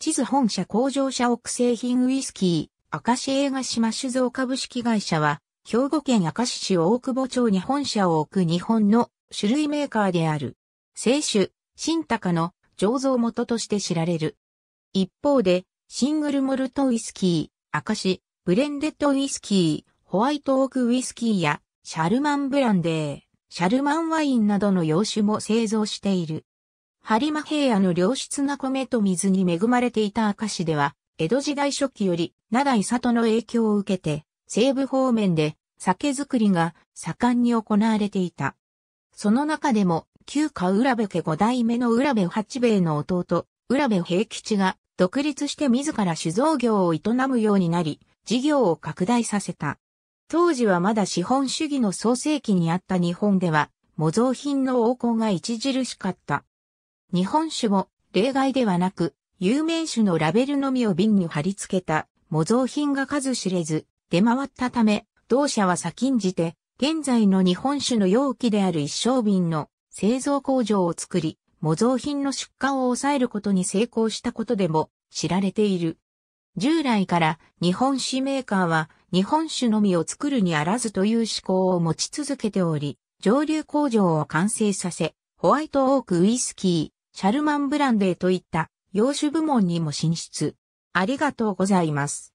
地図本社工場社屋製品ウイスキー、明石映画島酒造株式会社は、兵庫県明石市大久保町に本社を置く日本の種類メーカーである。清酒、新高の醸造元として知られる。一方で、シングルモルトウイスキー、明石、ブレンデッドウイスキー、ホワイトオークウイスキーや、シャルマンブランデー、シャルマンワインなどの洋酒も製造している。播磨平野の良質な米と水に恵まれていた明石では、江戸時代初期より、長い里の影響を受けて、西部方面で酒造りが盛んに行われていた。その中でも、旧家浦部家五代目の浦部八兵衛の弟、浦部平吉が、独立して自ら酒造業を営むようになり、事業を拡大させた。当時はまだ資本主義の創世期にあった日本では、模造品の横行が著しかった。日本酒も例外ではなく、有名酒のラベルのみを瓶に貼り付けた模造品が数知れず出回ったため、同社は先んじて、現在の日本酒の容器である一升瓶の製造工場を作り、模造品の出荷を抑えることに成功したことでも知られている。従来から日本酒メーカーは日本酒のみを作るにあらずという思考を持ち続けており、上流工場を完成させ、ホワイトオークウイスキー、シャルマンブランデーといった洋酒部門にも進出。ありがとうございます。